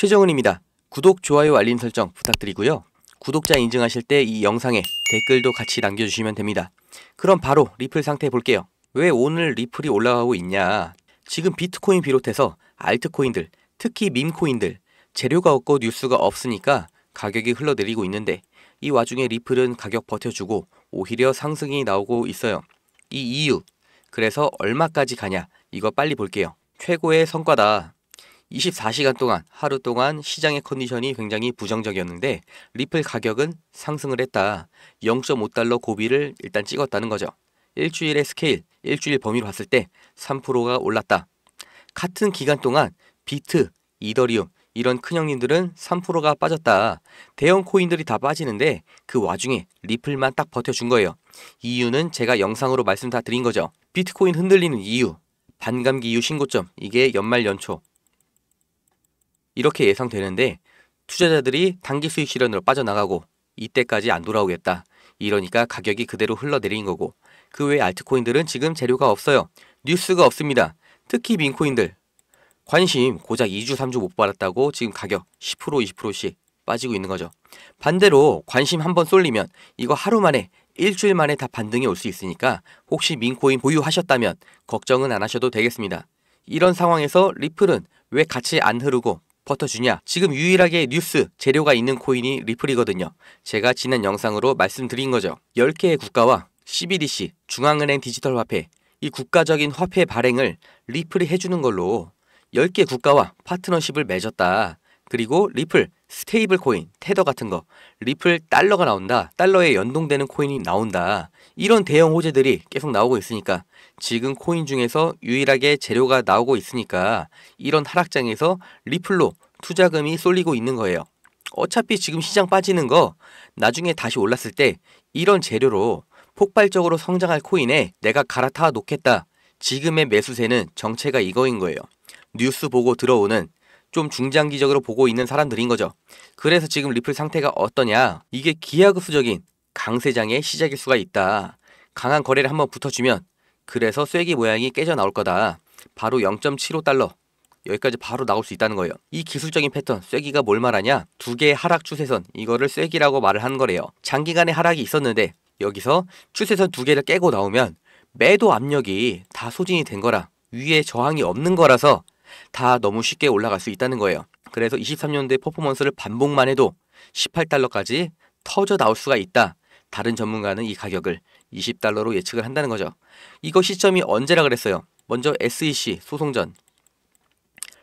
최정은입니다. 구독, 좋아요, 알림 설정 부탁드리고요. 구독자 인증하실 때 이 영상에 댓글도 같이 남겨주시면 됩니다. 그럼 바로 리플 상태 볼게요. 왜 오늘 리플이 올라가고 있냐? 지금 비트코인 비롯해서 알트코인들, 특히 밈코인들, 재료가 없고 뉴스가 없으니까 가격이 흘러내리고 있는데 이 와중에 리플은 가격 버텨주고 오히려 상승이 나오고 있어요. 이 이유, 그래서 얼마까지 가냐? 이거 빨리 볼게요. 최고의 성과다. 24시간 동안 하루 동안 시장의 컨디션이 굉장히 부정적이었는데 리플 가격은 상승을 했다. 0.5달러 고비를 일단 찍었다는 거죠. 일주일의 스케일, 일주일 범위로 봤을 때 3%가 올랐다. 같은 기간 동안 비트, 이더리움 이런 큰형님들은 3%가 빠졌다. 대형 코인들이 다 빠지는데 그 와중에 리플만 딱 버텨준 거예요. 이유는 제가 영상으로 말씀 다 드린 거죠. 비트코인 흔들리는 이유, 반감기 이후 신고점, 이게 연말 연초 이렇게 예상되는데 투자자들이 단기 수익 실현으로 빠져나가고 이때까지 안 돌아오겠다. 이러니까 가격이 그대로 흘러내린 거고 그외에 알트코인들은 지금 재료가 없어요. 뉴스가 없습니다. 특히 민코인들 관심 고작 2주 3주 못 받았다고 지금 가격 10% 20%씩 빠지고 있는 거죠. 반대로 관심 한번 쏠리면 이거 하루 만에 일주일 만에 다 반등이 올 수 있으니까 혹시 민코인 보유하셨다면 걱정은 안 하셔도 되겠습니다. 이런 상황에서 리플은 왜 같이 안 흐르고 버텨주냐? 지금 유일하게 뉴스 재료가 있는 코인이 리플이거든요. 제가 지난 영상으로 말씀드린 거죠. 10개의 국가와 CBDC, 중앙은행 디지털 화폐, 이 국가적인 화폐 발행을 리플이 해주는 걸로 10개 국가와 파트너십을 맺었다. 그리고 리플, 스테이블 코인, 테더 같은 거, 리플 달러가 나온다, 달러에 연동되는 코인이 나온다. 이런 대형 호재들이 계속 나오고 있으니까 지금 코인 중에서 유일하게 재료가 나오고 있으니까 이런 하락장에서 리플로 투자금이 쏠리고 있는 거예요. 어차피 지금 시장 빠지는 거 나중에 다시 올랐을 때 이런 재료로 폭발적으로 성장할 코인에 내가 갈아타 놓겠다. 지금의 매수세는 정체가 이거인 거예요. 뉴스 보고 들어오는 좀 중장기적으로 보고 있는 사람들인 거죠. 그래서 지금 리플 상태가 어떠냐? 이게 기하급수적인 강세장의 시작일 수가 있다. 강한 거래를 한번 붙어주면 그래서 쐐기 모양이 깨져 나올 거다. 바로 0.75달러 여기까지 바로 나올 수 있다는 거예요. 이 기술적인 패턴 쐐기가 뭘 말하냐? 두 개의 하락 추세선 이거를 쐐기라고 말을 한 거래요. 장기간의 하락이 있었는데 여기서 추세선 두 개를 깨고 나오면 매도 압력이 다 소진이 된 거라 위에 저항이 없는 거라서 다 너무 쉽게 올라갈 수 있다는 거예요. 그래서 23년도의 퍼포먼스를 반복만 해도 18달러까지 터져 나올 수가 있다. 다른 전문가는 이 가격을 20달러로 예측을 한다는 거죠. 이거 시점이 언제라 그랬어요? 먼저 SEC 소송전.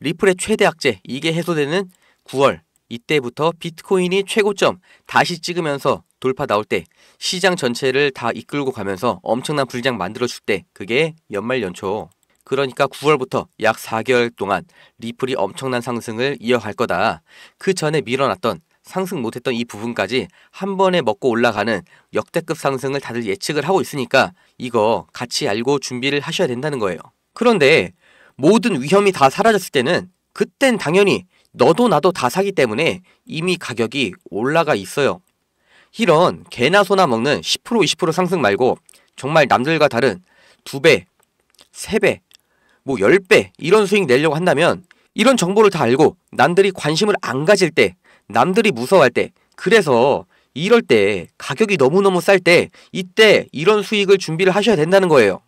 리플의 최대 악재 이게 해소되는 9월 이때부터 비트코인이 최고점 다시 찍으면서 돌파 나올 때 시장 전체를 다 이끌고 가면서 엄청난 불장 만들어줄 때 그게 연말 연초 그러니까 9월부터 약 4개월 동안 리플이 엄청난 상승을 이어갈 거다. 그 전에 밀어놨던 상승 못했던 이 부분까지 한 번에 먹고 올라가는 역대급 상승을 다들 예측을 하고 있으니까 이거 같이 알고 준비를 하셔야 된다는 거예요. 그런데 모든 위험이 다 사라졌을 때는 그땐 당연히 너도 나도 다 사기 때문에 이미 가격이 올라가 있어요. 이런 개나 소나 먹는 10% 20% 상승 말고 정말 남들과 다른 2배, 3배, 뭐 10배 이런 수익 내려고 한다면 이런 정보를 다 알고 남들이 관심을 안 가질 때 남들이 무서워할 때 그래서 이럴 때 가격이 너무너무 쌀 때 이때 이런 수익을 준비를 하셔야 된다는 거예요.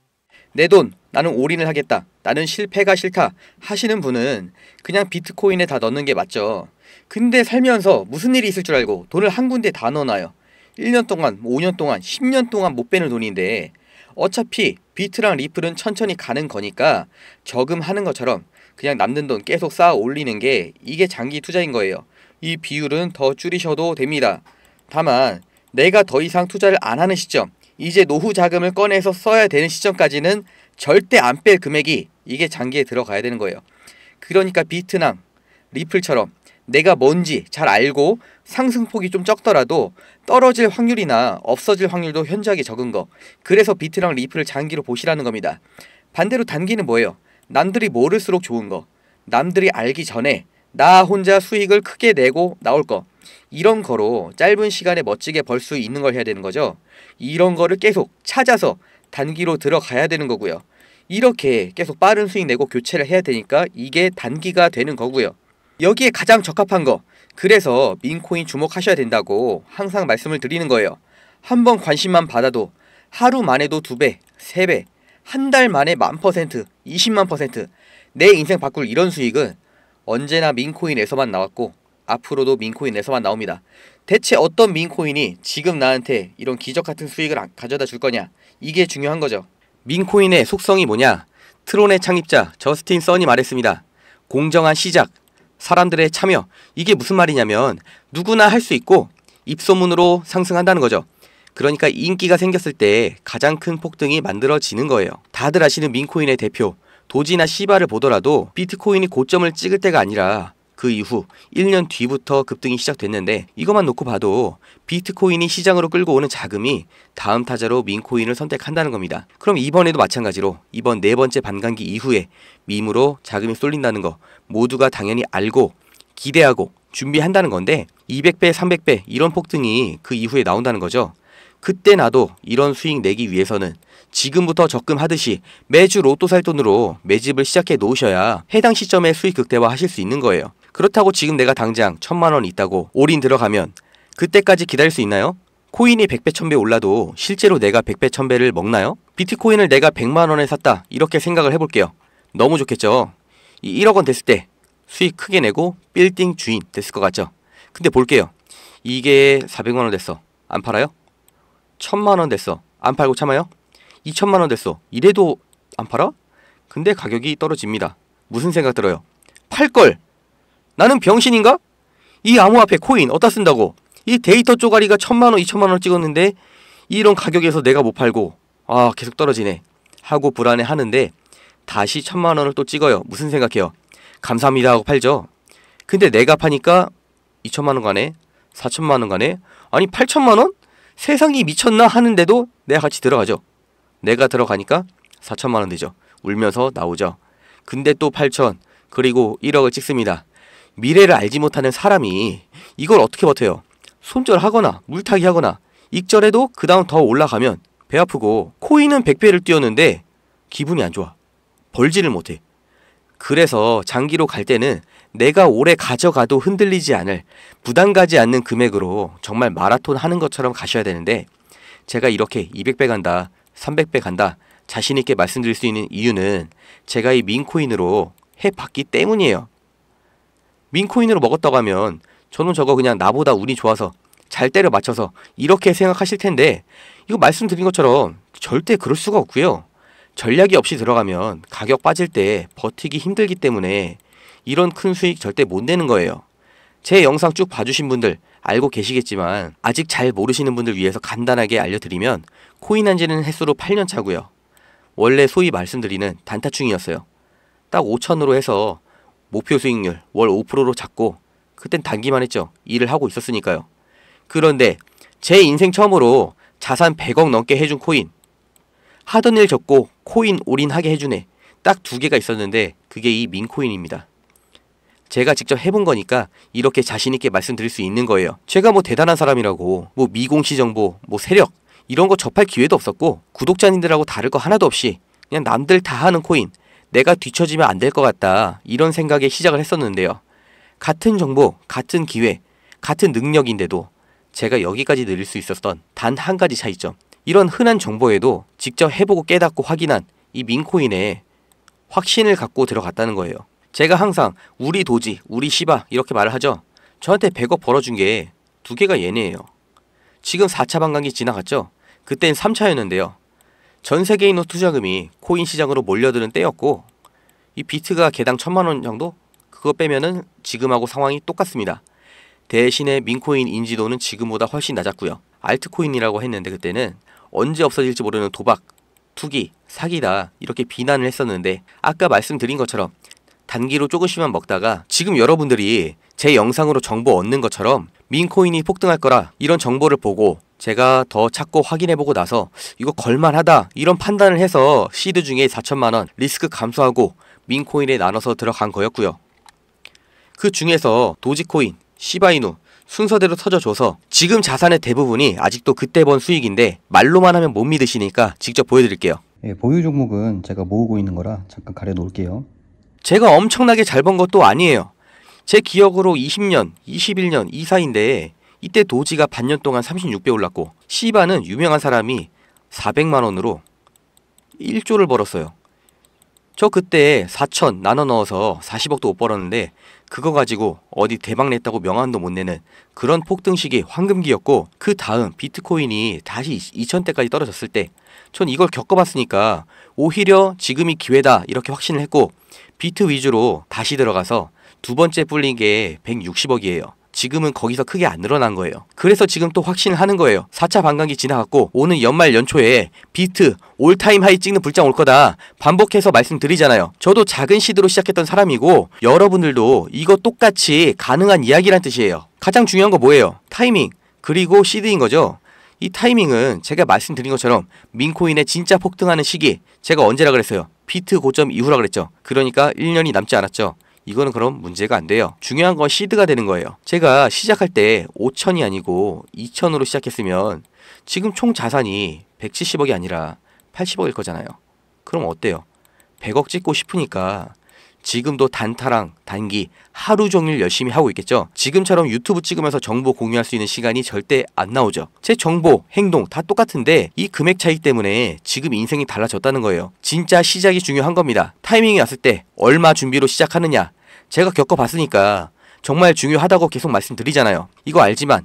내 돈 나는 올인을 하겠다. 나는 실패가 싫다 하시는 분은 그냥 비트코인에 다 넣는 게 맞죠. 근데 살면서 무슨 일이 있을 줄 알고 돈을 한 군데 다 넣어놔요. 1년 동안, 5년 동안, 10년 동안 못 빼는 돈인데 어차피 비트랑 리플은 천천히 가는 거니까 저금하는 것처럼 그냥 남는 돈 계속 쌓아 올리는 게 이게 장기 투자인 거예요. 이 비율은 더 줄이셔도 됩니다. 다만 내가 더 이상 투자를 안 하는 시점, 이제 노후 자금을 꺼내서 써야 되는 시점까지는 절대 안 뺄 금액이 이게 장기에 들어가야 되는 거예요. 그러니까 비트랑 리플처럼 내가 뭔지 잘 알고 상승폭이 좀 적더라도 떨어질 확률이나 없어질 확률도 현저하게 적은 거. 그래서 비트랑 리플을 장기로 보시라는 겁니다. 반대로 단기는 뭐예요? 남들이 모를수록 좋은 거. 남들이 알기 전에 나 혼자 수익을 크게 내고 나올 거. 이런 거로 짧은 시간에 멋지게 벌 수 있는 걸 해야 되는 거죠. 이런 거를 계속 찾아서 단기로 들어가야 되는 거고요. 이렇게 계속 빠른 수익 내고 교체를 해야 되니까 이게 단기가 되는 거고요. 여기에 가장 적합한 거 그래서 민코인 주목하셔야 된다고 항상 말씀을 드리는 거예요. 한 번 관심만 받아도 하루 만에도 두배세 배한 달 만에 만 퍼센트, 2 0만 퍼센트 내 인생 바꿀 이런 수익은 언제나 민코인에서만 나왔고 앞으로도 민코인에서만 나옵니다. 대체 어떤 민코인이 지금 나한테 이런 기적 같은 수익을 가져다 줄 거냐? 이게 중요한 거죠. 민코인의 속성이 뭐냐? 트론의 창립자 저스틴 써니 말했습니다. 공정한 시작, 사람들의 참여 이게 무슨 말이냐면 누구나 할 수 있고 입소문으로 상승한다는 거죠. 그러니까 인기가 생겼을 때 가장 큰 폭등이 만들어지는 거예요. 다들 아시는 민코인의 대표 도지나 시바를 보더라도 비트코인이 고점을 찍을 때가 아니라 그 이후 1년 뒤부터 급등이 시작됐는데 이것만 놓고 봐도 비트코인이 시장으로 끌고 오는 자금이 다음 타자로 민코인을 선택한다는 겁니다. 그럼 이번에도 마찬가지로 이번 네 번째 반감기 이후에 밈으로 자금이 쏠린다는 거 모두가 당연히 알고 기대하고 준비한다는 건데 200배, 300배 이런 폭등이 그 이후에 나온다는 거죠. 그때 나도 이런 수익 내기 위해서는 지금부터 적금하듯이 매주 로또 살 돈으로 매집을 시작해 놓으셔야 해당 시점에 수익 극대화 하실 수 있는 거예요. 그렇다고 지금 내가 당장 천만 원 있다고 올인 들어가면 그때까지 기다릴 수 있나요? 코인이 100배, 1000배 올라도 실제로 내가 100배, 1000배를 먹나요? 비트코인을 내가 100만 원에 샀다 이렇게 생각을 해볼게요. 너무 좋겠죠? 이 1억 원 됐을 때 수익 크게 내고 빌딩 주인 됐을 것 같죠? 근데 볼게요. 이게 400만 원 됐어. 안 팔아요? 1000만 원 됐어. 안 팔고 참아요? 2 0 0 0만원 됐어. 이래도 안 팔아? 근데 가격이 떨어집니다. 무슨 생각 들어요? 팔 걸! 나는 병신인가? 이암호 앞에 코인 어디다 쓴다고? 이 데이터 쪼가리가 천만원, 이천만원 찍었는데 이런 가격에서 내가 못 팔고 아 계속 떨어지네 하고 불안해하는데 다시 천만원을 또 찍어요. 무슨 생각해요? 감사합니다 하고 팔죠. 근데 내가 파니까 이천만원 가네, 사천만원 가네, 아니 팔천만원? 세상이 미쳤나 하는데도 내가 같이 들어가죠. 내가 들어가니까 사천만원 되죠. 울면서 나오죠. 근데 또 팔천 그리고 일억을 찍습니다. 미래를 알지 못하는 사람이 이걸 어떻게 버텨요? 손절하거나 물타기 하거나 익절해도 그 다음 더 올라가면 배 아프고 코인은 100배를 뛰었는데 기분이 안 좋아. 벌지를 못해. 그래서 장기로 갈 때는 내가 오래 가져가도 흔들리지 않을 부담 가지 않는 금액으로 정말 마라톤 하는 것처럼 가셔야 되는데 제가 이렇게 200배 간다, 300배 간다 자신있게 말씀드릴 수 있는 이유는 제가 이 민코인으로 해봤기 때문이에요. 민코인으로 먹었다고 하면 저는 저거 그냥 나보다 운이 좋아서 잘 때려 맞춰서 이렇게 생각하실 텐데 이거 말씀드린 것처럼 절대 그럴 수가 없고요. 전략이 없이 들어가면 가격 빠질 때 버티기 힘들기 때문에 이런 큰 수익 절대 못 내는 거예요. 제 영상 쭉 봐주신 분들 알고 계시겠지만 아직 잘 모르시는 분들 위해서 간단하게 알려드리면 코인 한지는 횟수로 8년 차고요. 원래 소위 말씀드리는 단타충이었어요. 딱 5천으로 해서 목표 수익률 월 5%로 잡고 그땐 단기만 했죠. 일을 하고 있었으니까요. 그런데 제 인생 처음으로 자산 100억 넘게 해준 코인. 하던 일 접고 코인 올인하게 해주네. 딱 두 개가 있었는데 그게 이 민코인입니다. 제가 직접 해본 거니까 이렇게 자신있게 말씀드릴 수 있는 거예요. 제가 뭐 대단한 사람이라고, 뭐 미공시 정보, 뭐 세력, 이런 거 접할 기회도 없었고, 구독자님들하고 다를 거 하나도 없이 그냥 남들 다 하는 코인, 내가 뒤처지면 안 될 것 같다 이런 생각에 시작을 했었는데요. 같은 정보, 같은 기회, 같은 능력인데도 제가 여기까지 늘릴 수 있었던 단 한 가지 차이점. 이런 흔한 정보에도 직접 해보고 깨닫고 확인한 이 민코인에 확신을 갖고 들어갔다는 거예요. 제가 항상 우리 도지, 우리 시바 이렇게 말을 하죠. 저한테 100억 벌어준 게 두 개가 얘네예요. 지금 4차 반감기 지나갔죠? 그땐 3차였는데요. 전 세계인의 투자금이 코인 시장으로 몰려드는 때였고 이 비트가 개당 천만 원 정도 그거 빼면은 지금하고 상황이 똑같습니다. 대신에 민코인 인지도는 지금보다 훨씬 낮았고요. 알트코인이라고 했는데 그때는 언제 없어질지 모르는 도박, 투기, 사기다 이렇게 비난을 했었는데 아까 말씀드린 것처럼 단기로 조금씩만 먹다가 지금 여러분들이 제 영상으로 정보 얻는 것처럼 민코인이 폭등할 거라 이런 정보를 보고 제가 더 찾고 확인해보고 나서 이거 걸만하다 이런 판단을 해서 시드 중에 4천만원 리스크 감소하고 민코인에 나눠서 들어간 거였고요. 그 중에서 도지코인, 시바이누 순서대로 터져줘서 지금 자산의 대부분이 아직도 그때 번 수익인데 말로만 하면 못 믿으시니까 직접 보여드릴게요. 예, 보유 종목은 제가 모으고 있는 거라 잠깐 가려놓을게요. 제가 엄청나게 잘 번 것도 아니에요. 제 기억으로 20년, 21년 이사인데 이때 도지가 반년 동안 36배 올랐고 시바는 유명한 사람이 400만원으로 1조를 벌었어요. 저 그때 4천 나눠 넣어서 40억도 못 벌었는데 그거 가지고 어디 대박 냈다고 명함도 못 내는 그런 폭등식이 황금기였고 그 다음 비트코인이 다시 2 0 0 0대까지 떨어졌을 때 전 이걸 겪어봤으니까 오히려 지금이 기회다 이렇게 확신을 했고 비트 위주로 다시 들어가서 두 번째 불린 게 160억이에요. 지금은 거기서 크게 안 늘어난 거예요. 그래서 지금 또 확신을 하는 거예요. 4차 반감기 지나갔고 오는 연말 연초에 비트 올타임 하이 찍는 불장 올 거다 반복해서 말씀드리잖아요. 저도 작은 시드로 시작했던 사람이고 여러분들도 이거 똑같이 가능한 이야기란 뜻이에요. 가장 중요한 거 뭐예요? 타이밍 그리고 시드인 거죠. 이 타이밍은 제가 말씀드린 것처럼 민코인의 진짜 폭등하는 시기 제가 언제라 그랬어요? 비트 고점 이후라 그랬죠. 그러니까 1년이 남지 않았죠. 이거는 그럼 문제가 안 돼요. 중요한 건 시드가 되는 거예요. 제가 시작할 때 5천이 아니고 2천으로 시작했으면 지금 총 자산이 170억이 아니라 80억일 거잖아요. 그럼 어때요? 100억 찍고 싶으니까 지금도 단타랑 단기 하루 종일 열심히 하고 있겠죠. 지금처럼 유튜브 찍으면서 정보 공유할 수 있는 시간이 절대 안 나오죠. 제 정보, 행동 다 똑같은데 이 금액 차이 때문에 지금 인생이 달라졌다는 거예요. 진짜 시작이 중요한 겁니다. 타이밍이 왔을 때 얼마 준비로 시작하느냐. 제가 겪어봤으니까 정말 중요하다고 계속 말씀드리잖아요. 이거 알지만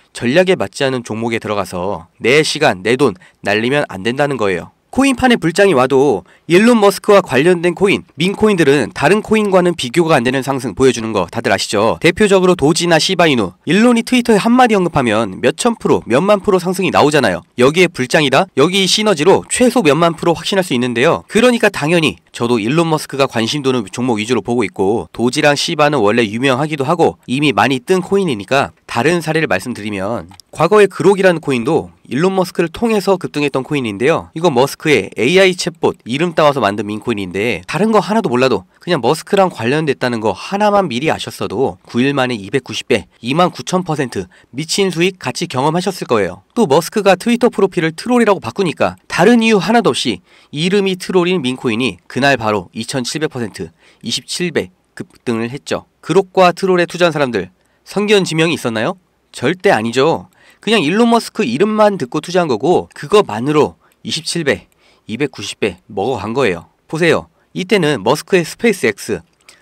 전략에 맞지 않은 종목에 들어가서 내 시간, 내 돈 날리면 안 된다는 거예요. 코인판에 불장이 와도 일론 머스크와 관련된 코인, 민코인들은 다른 코인과는 비교가 안 되는 상승 보여주는 거 다들 아시죠? 대표적으로 도지나 시바이누, 일론이 트위터에 한마디 언급하면 몇천 프로, 몇만 프로 상승이 나오잖아요. 여기에 불장이다? 여기 시너지로 최소 몇만 프로 확신할 수 있는데요. 그러니까 당연히 저도 일론 머스크가 관심 도는 종목 위주로 보고 있고 도지랑 시바는 원래 유명하기도 하고 이미 많이 뜬 코인이니까 다른 사례를 말씀드리면 과거에 그록이라는 코인도 일론 머스크를 통해서 급등했던 코인인데요. 이거 머스크의 AI 챗봇 이름 따와서 만든 민코인인데 다른 거 하나도 몰라도 그냥 머스크랑 관련됐다는 거 하나만 미리 아셨어도 9일 만에 290배, 29,000% 미친 수익 같이 경험하셨을 거예요. 또 머스크가 트위터 프로필을 트롤이라고 바꾸니까 다른 이유 하나도 없이 이름이 트롤인 민코인이 그날 바로 2,700%, 27배 급등을 했죠. 그록과 트롤에 투자한 사람들 성견 지명이 있었나요? 절대 아니죠. 그냥 일론 머스크 이름만 듣고 투자한 거고 그거만으로 27배, 290배 먹어간 거예요. 보세요. 이때는 머스크의 스페이스X,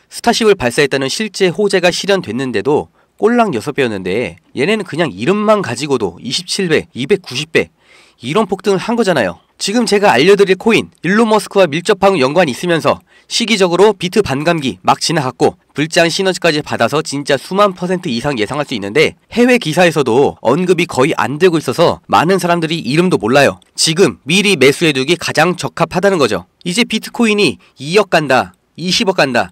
스타쉽을 발사했다는 실제 호재가 실현됐는데도 꼴랑 6배였는데 얘네는 그냥 이름만 가지고도 27배, 290배 이런 폭등을 한 거잖아요. 지금 제가 알려드릴 코인 일론 머스크와 밀접한 연관이 있으면서 시기적으로 비트 반감기 막 지나갔고 불장 시너지까지 받아서 진짜 수만 퍼센트 이상 예상할 수 있는데 해외 기사에서도 언급이 거의 안 되고 있어서 많은 사람들이 이름도 몰라요. 지금 미리 매수해두기 가장 적합하다는 거죠. 이제 비트코인이 2억 간다, 20억 간다,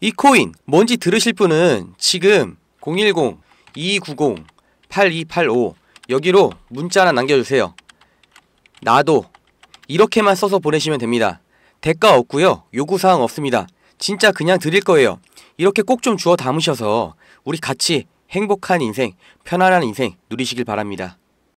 이 코인 뭔지 들으실 분은 지금 010-290-8285 여기로 문자나 하 남겨주세요. 나도 이렇게만 써서 보내시면 됩니다. 대가 없고요. 요구사항 없습니다. 진짜 그냥 드릴 거예요. 이렇게 꼭 좀 주워 담으셔서 우리 같이 행복한 인생, 편안한 인생 누리시길 바랍니다.